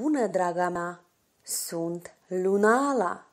bună, draga mea! Sunt Lunala!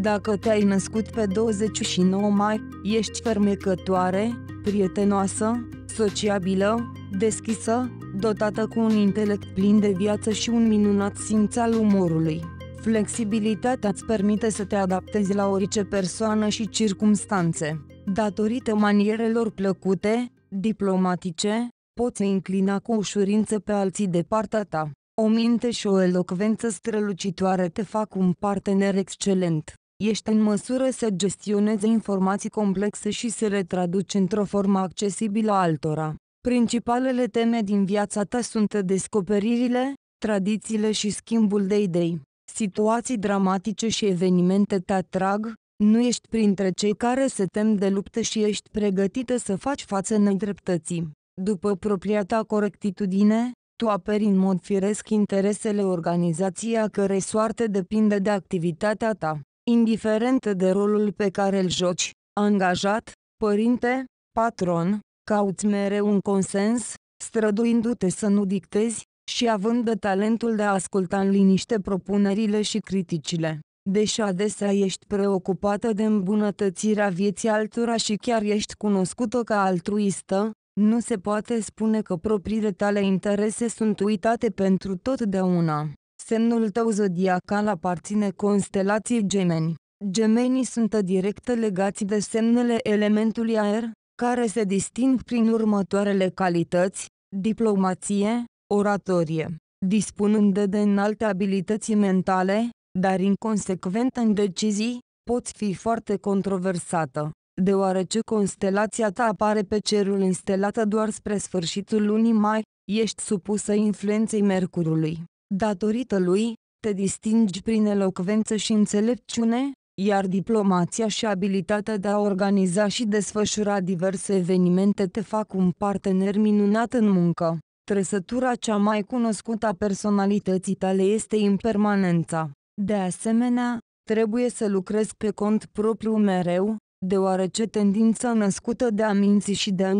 Dacă te-ai născut pe 29 mai, ești fermecătoare, prietenoasă, sociabilă, deschisă, dotată cu un intelect plin de viață și un minunat simț al umorului. Flexibilitatea îți permite să te adaptezi la orice persoană și circumstanțe. Datorită manierelor plăcute, diplomatice, poți înclina cu ușurință pe alții de partea ta. O minte și o elocvență strălucitoare te fac un partener excelent. Ești în măsură să gestionezi informații complexe și să le traduci într-o formă accesibilă altora. Principalele teme din viața ta sunt descoperirile, tradițiile și schimbul de idei. Situații dramatice și evenimente te atrag, nu ești printre cei care se tem de luptă și ești pregătită să faci față nedreptății. După propria ta corectitudine, tu aperi în mod firesc interesele organizației a cărei soarte depinde de activitatea ta, indiferent de rolul pe care îl joci, angajat, părinte, patron, cauți mereu un consens, străduindu-te să nu dictezi, și având de talentul de a asculta în liniște propunerile și criticile. Deși adesea ești preocupată de îmbunătățirea vieții altora și chiar ești cunoscută ca altruistă, nu se poate spune că propriile tale interese sunt uitate pentru totdeauna. Semnul tău zodiacal aparține constelației gemeni. Gemenii sunt direct legați de semnele elementului aer, care se disting prin următoarele calități, diplomație, oratorie, dispunând de înalte abilități mentale, dar inconsecvent în decizii, poți fi foarte controversată deoarece constelația ta apare pe cerul înstelată doar spre sfârșitul lunii mai, ești supusă influenței Mercurului. Datorită lui, te distingi prin elocvență și înțelepciune, iar diplomația și abilitatea de a organiza și desfășura diverse evenimente te fac un partener minunat în muncă. Trăsătura cea mai cunoscută a personalității tale este impermanența. De asemenea, trebuie să lucrezi pe cont propriu mereu, deoarece tendința născută de a minți și de a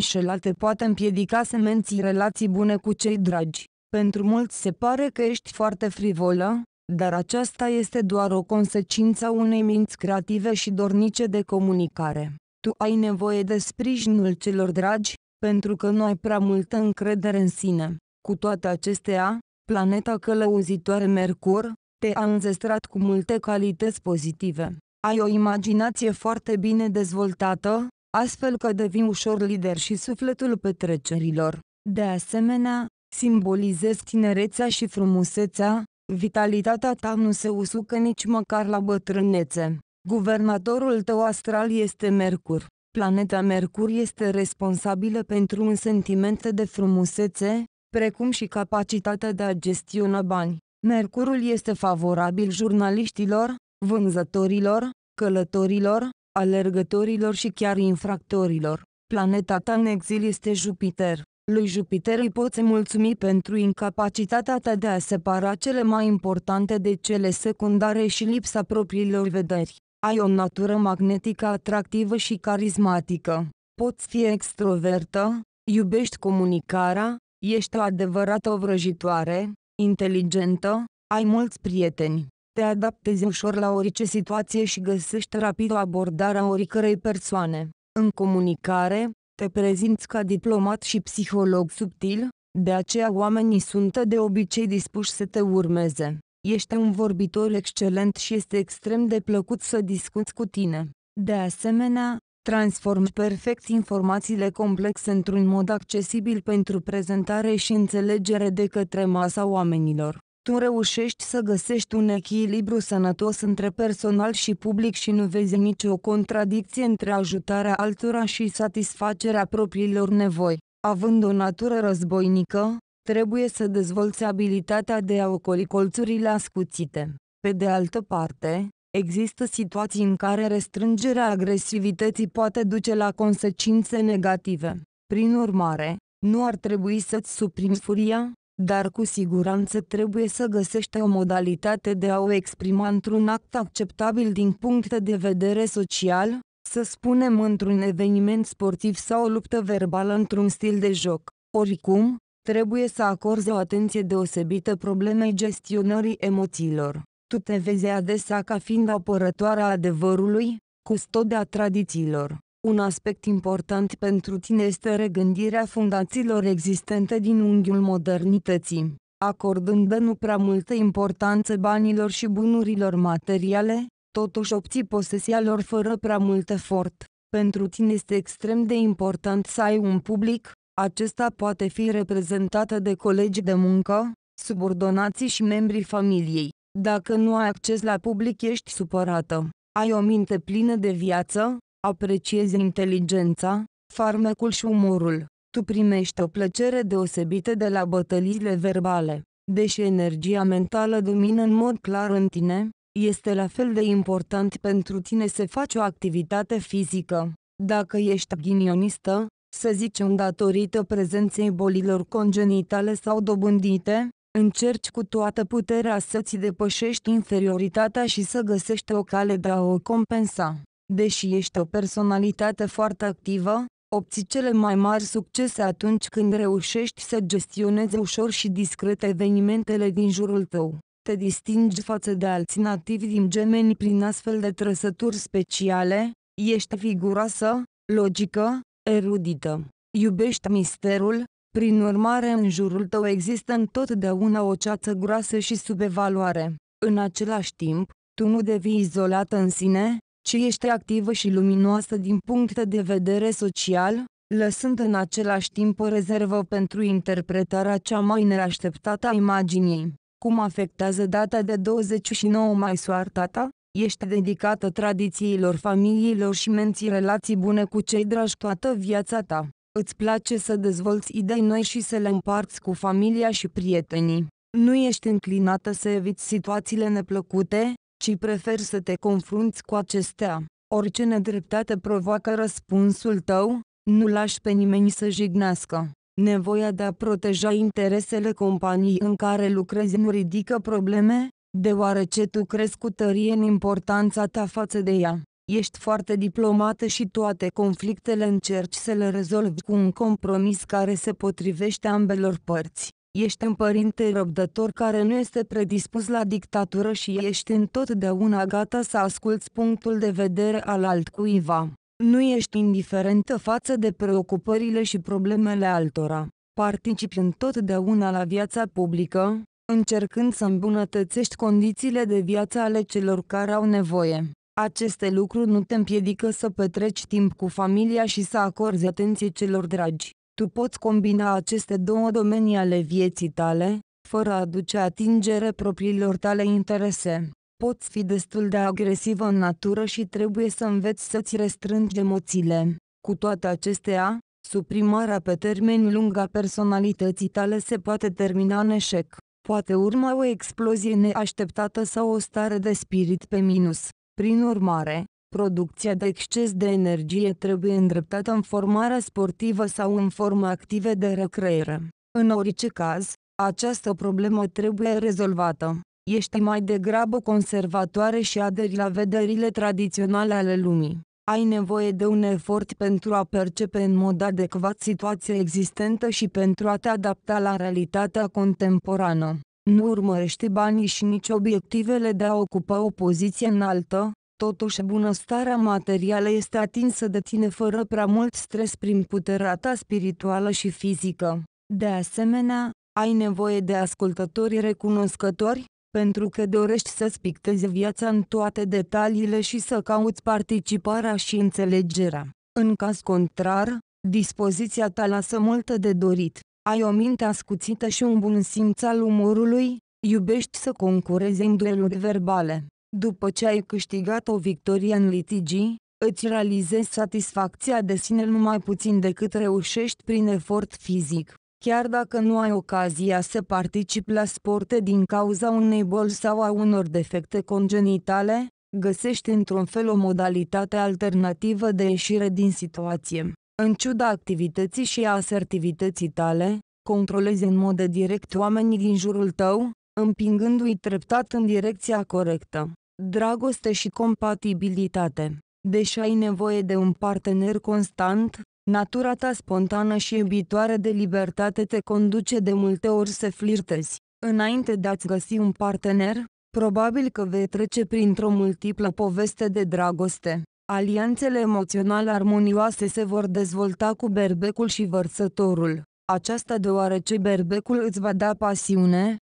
poate împiedica să menții relații bune cu cei dragi. Pentru mulți se pare că ești foarte frivolă, dar aceasta este doar o consecință a unei minți creative și dornice de comunicare. Tu ai nevoie de sprijinul celor dragi, pentru că nu ai prea multă încredere în sine. Cu toate acestea, planeta călăuzitoare Mercur te-a înzestrat cu multe calități pozitive. Ai o imaginație foarte bine dezvoltată, astfel că devii ușor lider și sufletul petrecerilor. De asemenea, simbolizezi tinerețea și frumusețea, vitalitatea ta nu se usucă nici măcar la bătrânețe. Guvernatorul tău astral este Mercur. Planeta Mercur este responsabilă pentru un sentiment de frumusețe, precum și capacitatea de a gestiona bani. Mercurul este favorabil jurnaliștilor, vânzătorilor, călătorilor, alergătorilor și chiar infractorilor. Planeta ta în exil este Jupiter. Lui Jupiter îi poți mulțumi pentru incapacitatea ta de a separa cele mai importante de cele secundare și lipsa propriilor vederi. Ai o natură magnetică atractivă și carismatică. Poți fi extrovertă, iubești comunicarea, ești o adevărată vrăjitoare, inteligentă, ai mulți prieteni te adaptezi ușor la orice situație și găsești rapid o abordare a oricărei persoane. În comunicare, te prezinți ca diplomat și psiholog subtil, de aceea oamenii sunt de obicei dispuși să te urmeze. Ești un vorbitor excelent și este extrem de plăcut să discuți cu tine. De asemenea, transformi perfect informațiile complexe într-un mod accesibil pentru prezentare și înțelegere de către masa oamenilor tu reușești să găsești un echilibru sănătos între personal și public și nu vezi nicio contradicție între ajutarea altora și satisfacerea propriilor nevoi. Având o natură războinică, trebuie să dezvolți abilitatea de a ocoli colțurile ascuțite. Pe de altă parte, există situații în care restrângerea agresivității poate duce la consecințe negative. Prin urmare, nu ar trebui să-ți suprimi furia, dar cu siguranță trebuie să găsește o modalitate de a o exprima într-un act acceptabil din punct de vedere social, să spunem într-un eveniment sportiv sau o luptă verbală într-un stil de joc. Oricum, trebuie să acorzi o atenție deosebită problemei gestionării emoțiilor. Tu te vezi adesea ca fiind apărătoarea adevărului, custodea tradițiilor. Un aspect important pentru tine este regândirea fundațiilor existente din unghiul modernității, acordând de nu prea multă importanță banilor și bunurilor materiale, totuși obții posesia lor fără prea mult efort. Pentru tine este extrem de important să ai un public, acesta poate fi reprezentată de colegi de muncă, subordonații și membrii familiei. Dacă nu ai acces la public ești supărată. Ai o minte plină de viață, Apreciezi inteligența, farmecul și umorul. Tu primești o plăcere deosebită de la bătăliile verbale. Deși energia mentală domină în mod clar în tine, este la fel de important pentru tine să faci o activitate fizică. Dacă ești ghinionistă, să zicem datorită prezenței bolilor congenitale sau dobândite, încerci cu toată puterea să-ți depășești inferioritatea și să găsești o cale de a o compensa. Deși ești o personalitate foarte activă, obții cele mai mari succese atunci când reușești să gestionezi ușor și discret evenimentele din jurul tău. Te distingi față de alți nativi din gemeni prin astfel de trăsături speciale, ești figuroasă, logică, erudită. Iubești misterul, prin urmare în jurul tău există întotdeauna o ceață groasă și subevaluare. În același timp, tu nu devii izolat în sine, ci ești activă și luminoasă din punct de vedere social, lăsând în același timp o rezervă pentru interpretarea cea mai neașteptată a imaginii. Cum afectează data de 29 mai soarta ta? Ești dedicată tradițiilor familiilor și menții relații bune cu cei dragi toată viața ta. Îți place să dezvolți idei noi și să le împarți cu familia și prietenii. Nu ești înclinată să eviți situațiile neplăcute, ci prefer să te confrunți cu acestea. Orice nedreptate provoacă răspunsul tău, nu lași pe nimeni să jignească. Nevoia de a proteja interesele companiei în care lucrezi nu ridică probleme, deoarece tu crezi cu tărie în importanța ta față de ea. Ești foarte diplomată și toate conflictele încerci să le rezolvi cu un compromis care se potrivește ambelor părți. Ești un părinte răbdător care nu este predispus la dictatură și ești întotdeauna gata să asculți punctul de vedere al altcuiva. Nu ești indiferentă față de preocupările și problemele altora. Participi întotdeauna la viața publică, încercând să îmbunătățești condițiile de viață ale celor care au nevoie. Aceste lucruri nu te împiedică să petreci timp cu familia și să acorzi atenție celor dragi tu poți combina aceste două domenii ale vieții tale, fără a aduce atingere propriilor tale interese. Poți fi destul de agresivă în natură și trebuie să înveți să-ți restrângi emoțiile. Cu toate acestea, suprimarea pe termen lung a personalității tale se poate termina în eșec. Poate urma o explozie neașteptată sau o stare de spirit pe minus. Prin urmare, Producția de exces de energie trebuie îndreptată în formarea sportivă sau în forme active de recreere. În orice caz, această problemă trebuie rezolvată. Ești mai degrabă conservatoare și aderi la vederile tradiționale ale lumii. Ai nevoie de un efort pentru a percepe în mod adecvat situația existentă și pentru a te adapta la realitatea contemporană. Nu urmărești banii și nici obiectivele de a ocupa o poziție înaltă, Totuși bunăstarea materială este atinsă de tine fără prea mult stres prin puterea ta spirituală și fizică. De asemenea, ai nevoie de ascultători recunoscători, pentru că dorești să-ți viața în toate detaliile și să cauți participarea și înțelegerea. În caz contrar, dispoziția ta lasă multă de dorit. Ai o minte ascuțită și un bun simț al umorului, iubești să concurezi în dueluri verbale. După ce ai câștigat o victorie în litigii, îți realizezi satisfacția de sine numai puțin decât reușești prin efort fizic. Chiar dacă nu ai ocazia să participi la sporte din cauza unei boli sau a unor defecte congenitale, găsești într-un fel o modalitate alternativă de ieșire din situație. În ciuda activității și asertivității tale, controlezi în mod direct oamenii din jurul tău, împingându-i treptat în direcția corectă dragoste și compatibilitate. Deși ai nevoie de un partener constant, natura ta spontană și iubitoare de libertate te conduce de multe ori să flirtezi. Înainte de a-ți găsi un partener, probabil că vei trece printr-o multiplă poveste de dragoste. Alianțele emoțional armonioase se vor dezvolta cu berbecul și vărsătorul. Aceasta deoarece berbecul îți va da pasiune,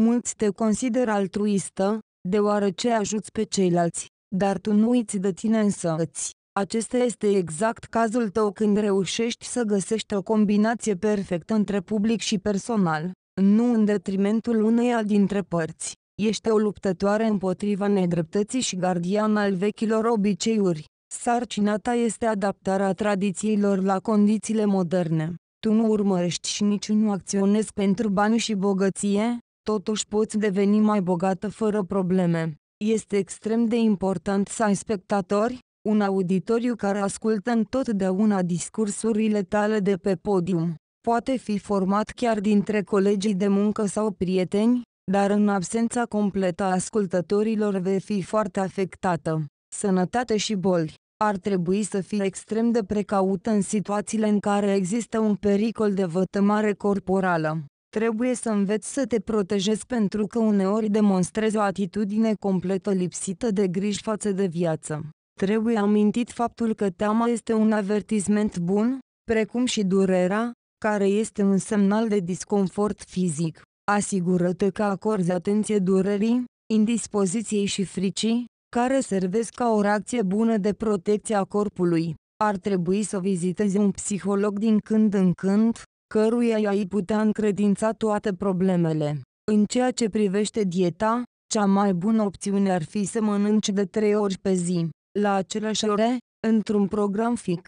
Mulți te consideră altruistă, deoarece ajuți pe ceilalți, dar tu nu uiți de tine însăți. Acesta este exact cazul tău când reușești să găsești o combinație perfectă între public și personal, nu în detrimentul uneia dintre părți. Ești o luptătoare împotriva nedreptății și gardian al vechilor obiceiuri. Sarcina ta este adaptarea tradițiilor la condițiile moderne. Tu nu urmărești și nici nu acționezi pentru bani și bogăție, totuși poți deveni mai bogată fără probleme. Este extrem de important să ai spectatori, un auditoriu care ascultă întotdeauna discursurile tale de pe podium. Poate fi format chiar dintre colegii de muncă sau prieteni, dar în absența completă a ascultătorilor vei fi foarte afectată. Sănătate și boli ar trebui să fii extrem de precaută în situațiile în care există un pericol de vătămare corporală. Trebuie să înveți să te protejezi pentru că uneori demonstrezi o atitudine completă lipsită de griji față de viață. Trebuie amintit faptul că teama este un avertisment bun, precum și durerea, care este un semnal de disconfort fizic. Asigură-te că acorzi atenție durerii, indispoziției și fricii, care servesc ca o reacție bună de protecție a corpului. Ar trebui să vizitezi un psiholog din când în când, căruia i-ai putea încredința toate problemele. În ceea ce privește dieta, cea mai bună opțiune ar fi să mănânci de trei ori pe zi, la aceleași ore, într-un program fix.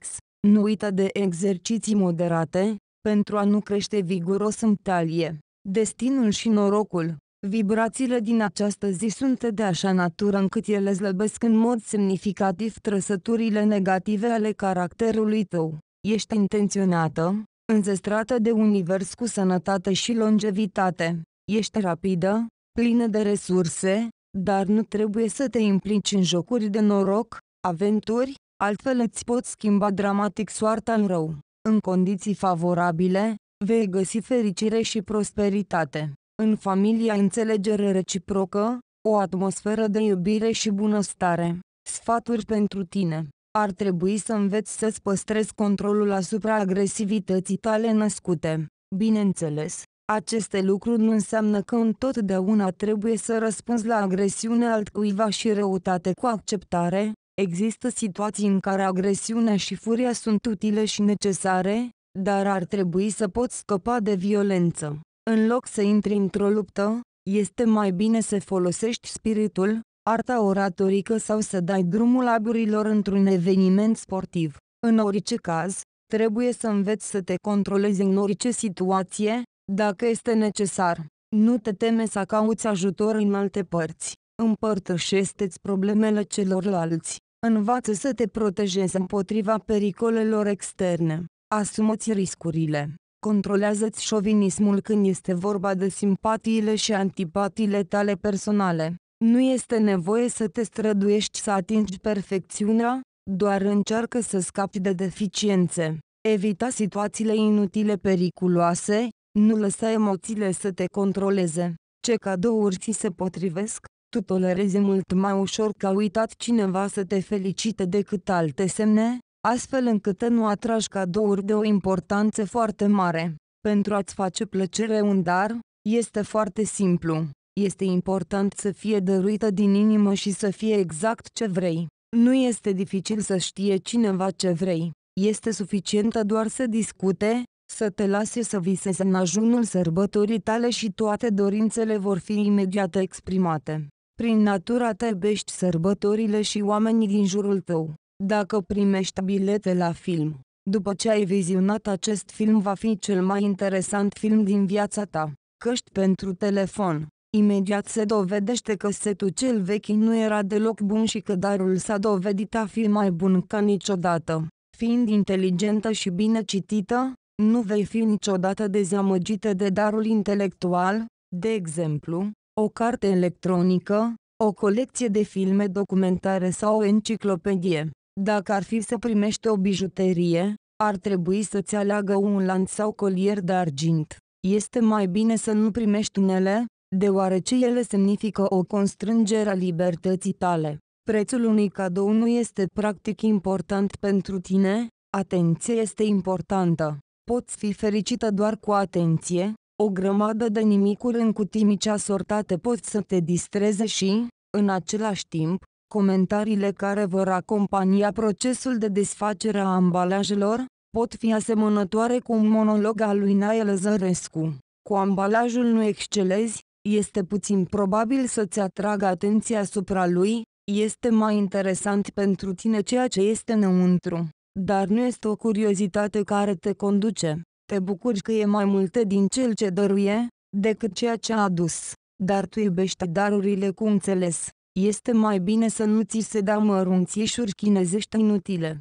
Nu uita de exerciții moderate, pentru a nu crește viguros în talie. Destinul și norocul Vibrațiile din această zi sunt de așa natură încât ele zlăbesc în mod semnificativ trăsăturile negative ale caracterului tău. Ești intenționată, înzestrată de univers cu sănătate și longevitate. Ești rapidă, plină de resurse, dar nu trebuie să te implici în jocuri de noroc, aventuri, altfel îți poți schimba dramatic soarta în rău. În condiții favorabile, vei găsi fericire și prosperitate. În familia înțelegere reciprocă, o atmosferă de iubire și bunăstare. Sfaturi pentru tine ar trebui să înveți să-ți păstrezi controlul asupra agresivității tale născute. Bineînțeles, aceste lucruri nu înseamnă că întotdeauna trebuie să răspunzi la agresiune altcuiva și răutate cu acceptare, există situații în care agresiunea și furia sunt utile și necesare, dar ar trebui să poți scăpa de violență. În loc să intri într-o luptă, este mai bine să folosești spiritul, arta oratorică sau să dai drumul aburilor într-un eveniment sportiv. În orice caz, trebuie să înveți să te controlezi în orice situație, dacă este necesar. Nu te teme să cauți ajutor în alte părți. Împărtășește-ți problemele celorlalți. Învață să te protejezi împotriva pericolelor externe. Asumă-ți riscurile. Controlează-ți șovinismul când este vorba de simpatiile și antipatiile tale personale. Nu este nevoie să te străduiești să atingi perfecțiunea, doar încearcă să scapi de deficiențe. Evita situațiile inutile periculoase, nu lăsa emoțiile să te controleze. Ce cadouri ți se potrivesc, tu tolerezi mult mai ușor că a uitat cineva să te felicite decât alte semne, astfel încât nu atragi cadouri de o importanță foarte mare. Pentru a-ți face plăcere un dar, este foarte simplu. Este important să fie dăruită din inimă și să fie exact ce vrei. Nu este dificil să știe cineva ce vrei. Este suficientă doar să discute, să te lase să visezi în ajunul sărbătorii tale și toate dorințele vor fi imediat exprimate. Prin natura te bești sărbătorile și oamenii din jurul tău. Dacă primești bilete la film, după ce ai vizionat acest film va fi cel mai interesant film din viața ta. Căști pentru telefon. Imediat se dovedește că setul cel vechi nu era deloc bun și că darul s-a dovedit a fi mai bun ca niciodată. Fiind inteligentă și bine citită, nu vei fi niciodată dezamăgită de darul intelectual, de exemplu, o carte electronică, o colecție de filme documentare sau o enciclopedie. Dacă ar fi să primești o bijuterie, ar trebui să-ți aleagă un lanț sau colier de argint. Este mai bine să nu primești unele, deoarece ele semnifică o constrângere a libertății tale. Prețul unui cadou nu este practic important pentru tine, atenție este importantă. Poți fi fericită doar cu atenție, o grămadă de nimicuri în cutii asortate pot să te distreze și, în același timp, comentariile care vor acompania procesul de desfacere a ambalajelor, pot fi asemănătoare cu un monolog al lui Nael Zărescu. Cu ambalajul nu excelezi, este puțin probabil să-ți atragă atenția asupra lui, este mai interesant pentru tine ceea ce este înăuntru, dar nu este o curiozitate care te conduce. Te bucuri că e mai multe din cel ce dăruie, decât ceea ce a adus, dar tu iubești darurile cu înțeles. Este mai bine să nu ți se dea mărunțișuri chinezești inutile.